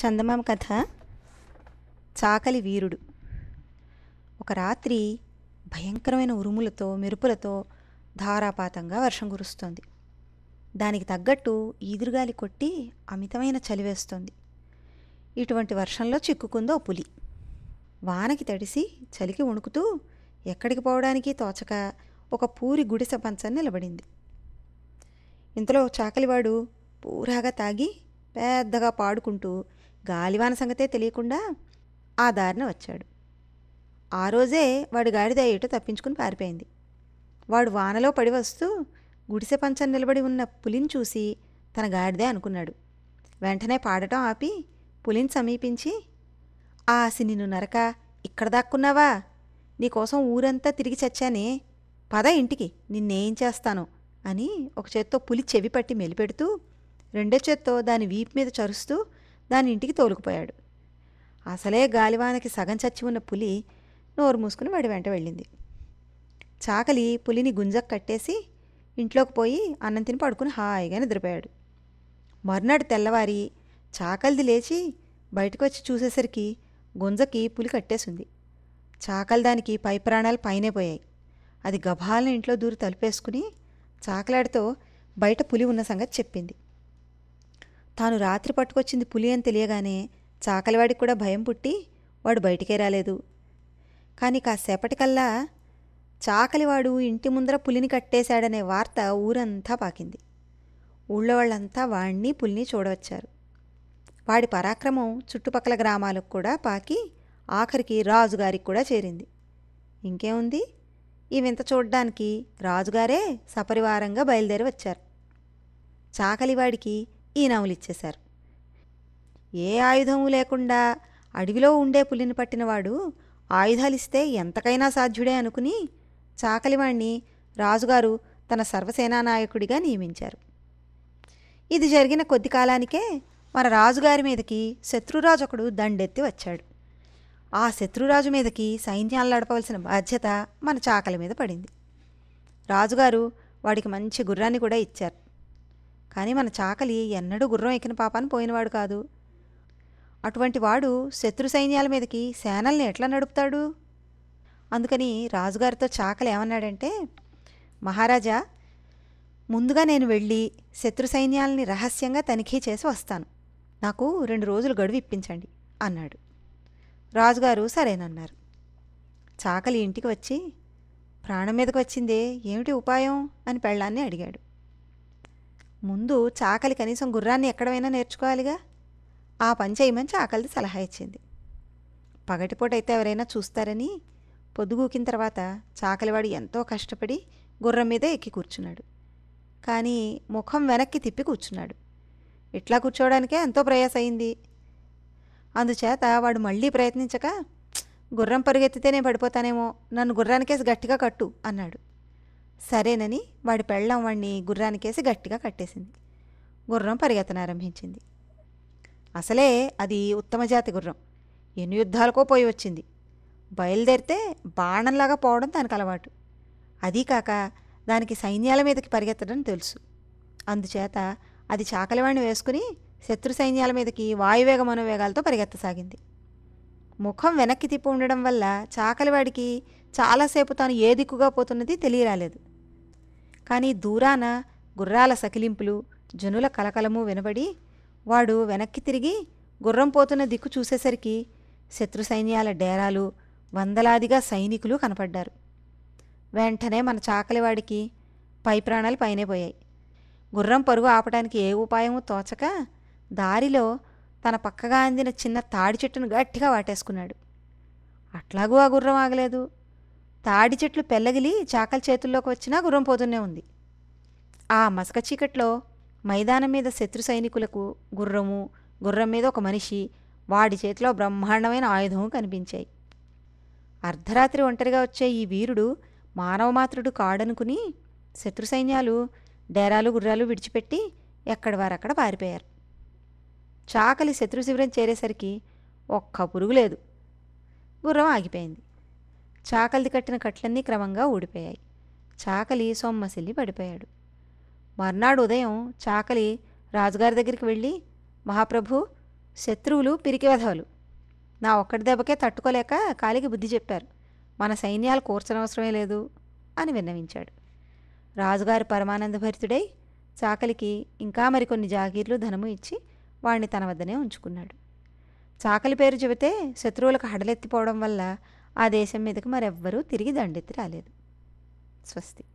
చందమామ కథ చాకలి వీరుడు ఒక రాత్రి భయంకరమైన ఉరుములతో మెరుపులతో ధారాపాతంగా వర్షం కురుస్తోంది దానికి తగ్గట్టు ఈదురుగాలి కొట్టి అమితమైన చలివేస్తోంది ఇటువంటి వర్షంలో చిక్కుకుందో పులి వానకి తడిసి చలికి వణుకుతూ ఎక్కడికి పోవడానికి తోచక ఒక పూరి గుడిసె పంచం నిలబడింది ఇంతలో చాకలివాడు పూరాగా తాగి పెద్దగా పాడుకుంటూ గాలివాన సంగతే తెలియకుండా ఆ దారిన వచ్చాడు ఆ రోజే వాడు గాడిద ఏటో తప్పించుకుని పారిపోయింది వాడు వానలో పడి వస్తూ గుడిసె పంచం నిలబడి ఉన్న పులిని చూసి తన గాడిదే అనుకున్నాడు వెంటనే పాడటం ఆపి పులిని సమీపించి ఆ నిన్ను నరక ఇక్కడ దాక్కున్నావా నీకోసం ఊరంతా తిరిగి చచ్చానే పద ఇంటికి నిన్నేం చేస్తాను అని ఒక చేత్తో పులి చెవి పట్టి మెలిపెడుతూ రెండో చేత్తో దాని వీపు మీద చరుస్తూ దాని ఇంటికి తోలుకుపోయాడు అసలే గాలివానకి సగం చచ్చి ఉన్న పులి నోరు మూసుకుని వాడి వెంట వెళ్ళింది చాకలి పులిని గుంజకు కట్టేసి ఇంట్లోకి పోయి అన్నం తిని పడుకుని హాయిగా నిద్రపోయాడు మర్నాడు తెల్లవారి చాకలిది లేచి బయటకు వచ్చి చూసేసరికి గుంజకి పులి కట్టేసింది చాకలి దానికి పై ప్రాణాలు పైనే పోయాయి అది గభాలను ఇంట్లో దూరి తలుపేసుకుని చాకలాడితో బయట పులి ఉన్న సంగతి చెప్పింది తాను రాత్రి పట్టుకొచ్చింది పులి అని తెలియగానే చాకలివాడికి కూడా భయం పుట్టి వాడు బయటికే రాలేదు కానీ కాసేపటికల్లా చాకలివాడు ఇంటి ముందర పులిని కట్టేశాడనే వార్త ఊరంతా పాకింది ఊళ్ళో వాళ్ళంతా వాణ్ణి పులిని చూడవచ్చారు వాడి పరాక్రమం చుట్టుపక్కల గ్రామాలకు కూడా పాకి ఆఖరికి రాజుగారికి కూడా చేరింది ఇంకేముంది ఈ వింత చూడ్డానికి రాజుగారే సపరివారంగా బయలుదేరి వచ్చారు చాకలివాడికి ఈనాములు ఇచ్చేశారు ఏ ఆయుధము లేకుండా అడవిలో ఉండే పులిని పట్టినవాడు ఆయుధాలిస్తే ఎంతకైనా సాధ్యుడే అనుకుని చాకలివాణ్ణి రాజుగారు తన సర్వసేనా నాయకుడిగా నియమించారు ఇది జరిగిన కొద్ది కాలానికే మన రాజుగారి మీదకి శత్రురాజు ఒకడు దండెత్తి వచ్చాడు ఆ శత్రురాజు మీదకి సైన్యాలు నడపవలసిన బాధ్యత మన చాకలి మీద పడింది రాజుగారు వాడికి మంచి గుర్రాన్ని కూడా ఇచ్చారు కానీ మన చాకలి ఎన్నడూ గుర్రం ఎక్కిన పాపాన్ని పోయినవాడు కాదు అటువంటి వాడు శత్రు సైన్యాల మీదకి సేనల్ని ఎట్లా నడుపుతాడు అందుకని రాజుగారితో చాకలి ఏమన్నాడంటే మహారాజా ముందుగా నేను వెళ్ళి శత్రు సైన్యాలని రహస్యంగా తనిఖీ చేసి వస్తాను నాకు రెండు రోజులు గడువు ఇప్పించండి అన్నాడు రాజుగారు సరేనన్నారు చాకలి ఇంటికి వచ్చి ప్రాణం మీదకి వచ్చిందే ఏమిటి ఉపాయం అని పెళ్ళాన్ని అడిగాడు ముందు చాకలి కనీసం గుర్రాన్ని ఎక్కడమైనా నేర్చుకోవాలిగా ఆ పని చేయమని చాకలిది సలహా ఇచ్చింది పగటిపూట అయితే ఎవరైనా చూస్తారని పొద్దుగూకిన తర్వాత చాకలివాడు ఎంతో కష్టపడి గుర్రం మీద ఎక్కి కూర్చున్నాడు కానీ ముఖం వెనక్కి తిప్పి కూర్చున్నాడు ఇట్లా కూర్చోవడానికే ఎంతో ప్రయాస అయింది అందుచేత వాడు మళ్ళీ ప్రయత్నించక గుర్రం పరుగెత్తితే నేను పడిపోతానేమో నన్ను గుర్రానికేసి గట్టిగా కట్టు అన్నాడు సరేనని వాడి పెళ్ళం వాడిని గుర్రానికేసి గట్టిగా కట్టేసింది గుర్రం పరిగెత్తనారంభించింది అసలే అది ఉత్తమ జాతి గుర్రం ఎన్ని యుద్ధాలకో పోయి వచ్చింది బయలుదేరితే బాణంలాగా పోవడం దానికి అలవాటు అదీ కాక దానికి సైన్యాల మీదకి పరిగెత్తడం తెలుసు అందుచేత అది చాకలివాణ్ణి వేసుకుని శత్రు సైన్యాల మీదకి వాయువేగ మనోవేగాలతో పరిగెత్తసాగింది ముఖం వెనక్కి తిప్పి ఉండడం వల్ల చాకలివాడికి చాలాసేపు తాను ఏ దిక్కుగా పోతున్నది తెలియరాలేదు కానీ దూరాన గుర్రాల సకిలింపులు జనుల కలకలము వినబడి వాడు వెనక్కి తిరిగి గుర్రం పోతున్న దిక్కు చూసేసరికి శత్రు సైన్యాల డేరాలు వందలాదిగా సైనికులు కనపడ్డారు వెంటనే మన చాకలివాడికి పై ప్రాణాలు పైనే పోయాయి గుర్రం పరుగు ఆపడానికి ఏ ఉపాయమూ తోచక దారిలో తన పక్కగా అందిన చిన్న తాడి చెట్టును గట్టిగా వాటేసుకున్నాడు అట్లాగూ ఆ గుర్రం ఆగలేదు తాడి చెట్లు పెల్లగిలి చాకలి చేతుల్లోకి వచ్చినా గుర్రం పోతూనే ఉంది ఆ మసక చీకట్లో మైదానం మీద శత్రు సైనికులకు గుర్రము గుర్రం మీద ఒక మనిషి వాడి చేతిలో బ్రహ్మాండమైన ఆయుధం కనిపించాయి అర్ధరాత్రి ఒంటరిగా వచ్చే ఈ వీరుడు మానవమాత్రుడు కాడనుకుని శత్రు సైన్యాలు డేరాలు గుర్రాలు విడిచిపెట్టి ఎక్కడి వారక్కడ పారిపోయారు చాకలి శత్రు శిబిరం చేరేసరికి ఒక్క పురుగు లేదు గుర్రం ఆగిపోయింది చాకలిది కట్టిన కట్లన్నీ క్రమంగా ఊడిపోయాయి చాకలి సొమ్మసిల్లి పడిపోయాడు మర్నాడు ఉదయం చాకలి రాజుగారి దగ్గరికి వెళ్ళి మహాప్రభు శత్రువులు పిరికివధవులు నా ఒక్కటి దెబ్బకే తట్టుకోలేక కాలికి బుద్ధి చెప్పారు మన సైన్యాలు కూర్చనవసరమే లేదు అని విన్నవించాడు రాజుగారు పరమానంద భరితుడై చాకలికి ఇంకా మరికొన్ని జాగీర్లు ధనము ఇచ్చి వాణ్ణి తన వద్దనే ఉంచుకున్నాడు చాకలి పేరు చెబితే శత్రువులకు హడలెత్తిపోవడం వల్ల ఆ దేశం మీదకి మరెవ్వరూ తిరిగి దండెత్తి రాలేదు స్వస్తి